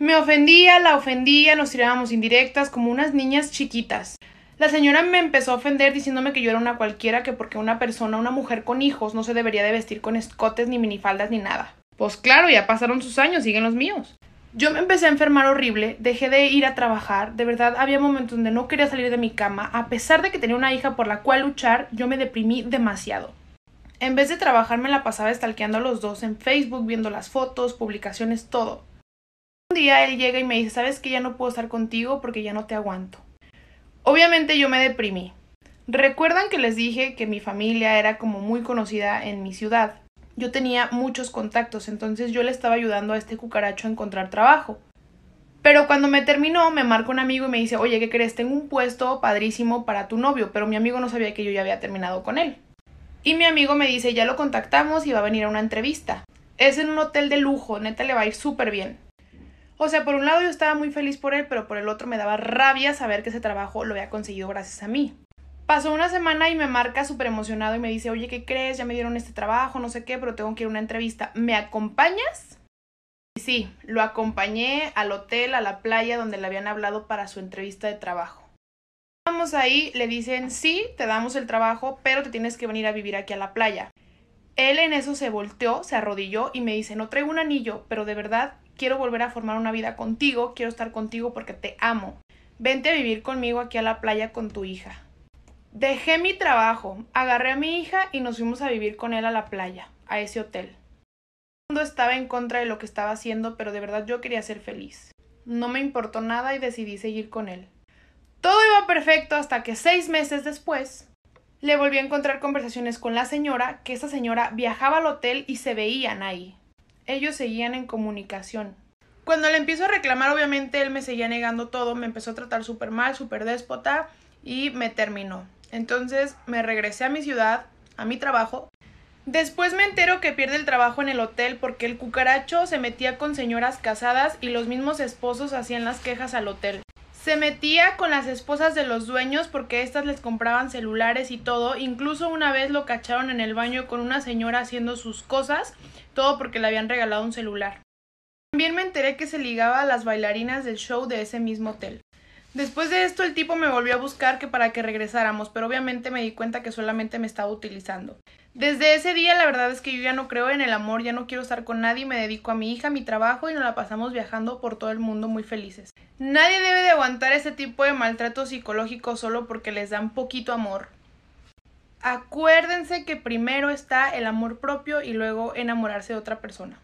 Me ofendía, la ofendía, nos tirábamos indirectas como unas niñas chiquitas. La señora me empezó a ofender diciéndome que yo era una cualquiera, que porque una persona, una mujer con hijos, no se debería de vestir con escotes ni minifaldas ni nada. Pues claro, ya pasaron sus años, siguen los míos. Yo me empecé a enfermar horrible, dejé de ir a trabajar, de verdad había momentos donde no quería salir de mi cama, a pesar de que tenía una hija por la cual luchar, yo me deprimí demasiado. En vez de trabajar me la pasaba estalqueando a los dos en Facebook, viendo las fotos, publicaciones, todo día él llega y me dice, sabes que ya no puedo estar contigo porque ya no te aguanto. Obviamente yo me deprimí. Recuerdan que les dije que mi familia era como muy conocida en mi ciudad. Yo tenía muchos contactos, entonces yo le estaba ayudando a este cucaracho a encontrar trabajo. Pero cuando me terminó, me marca un amigo y me dice, oye, ¿qué crees? Tengo un puesto padrísimo para tu novio, pero mi amigo no sabía que yo ya había terminado con él. Y mi amigo me dice, ya lo contactamos y va a venir a una entrevista. Es en un hotel de lujo, neta le va a ir súper bien. O sea, por un lado yo estaba muy feliz por él, pero por el otro me daba rabia saber que ese trabajo lo había conseguido gracias a mí. Pasó una semana y me marca súper emocionado y me dice, oye, ¿qué crees? Ya me dieron este trabajo, no sé qué, pero tengo que ir a una entrevista. ¿Me acompañas? Y sí, lo acompañé al hotel, a la playa donde le habían hablado para su entrevista de trabajo. Vamos ahí, le dicen, sí, te damos el trabajo, pero te tienes que venir a vivir aquí a la playa. Él en eso se volteó, se arrodilló y me dice, no traigo un anillo, pero de verdad quiero volver a formar una vida contigo, quiero estar contigo porque te amo. Vente a vivir conmigo aquí a la playa con tu hija. Dejé mi trabajo, agarré a mi hija y nos fuimos a vivir con él a la playa, a ese hotel. Todo estaba en contra de lo que estaba haciendo, pero de verdad yo quería ser feliz. No me importó nada y decidí seguir con él. Todo iba perfecto hasta que seis meses después le volví a encontrar conversaciones con la señora, que esa señora viajaba al hotel y se veían ahí ellos seguían en comunicación. Cuando le empiezo a reclamar, obviamente él me seguía negando todo, me empezó a tratar súper mal, súper déspota y me terminó. Entonces me regresé a mi ciudad, a mi trabajo. Después me entero que pierde el trabajo en el hotel porque el cucaracho se metía con señoras casadas y los mismos esposos hacían las quejas al hotel. Se metía con las esposas de los dueños porque éstas les compraban celulares y todo. Incluso una vez lo cacharon en el baño con una señora haciendo sus cosas, todo porque le habían regalado un celular. También me enteré que se ligaba a las bailarinas del show de ese mismo hotel. Después de esto el tipo me volvió a buscar que para que regresáramos, pero obviamente me di cuenta que solamente me estaba utilizando. Desde ese día la verdad es que yo ya no creo en el amor, ya no quiero estar con nadie, me dedico a mi hija, a mi trabajo y nos la pasamos viajando por todo el mundo muy felices. Nadie debe de aguantar ese tipo de maltrato psicológico solo porque les dan poquito amor. Acuérdense que primero está el amor propio y luego enamorarse de otra persona.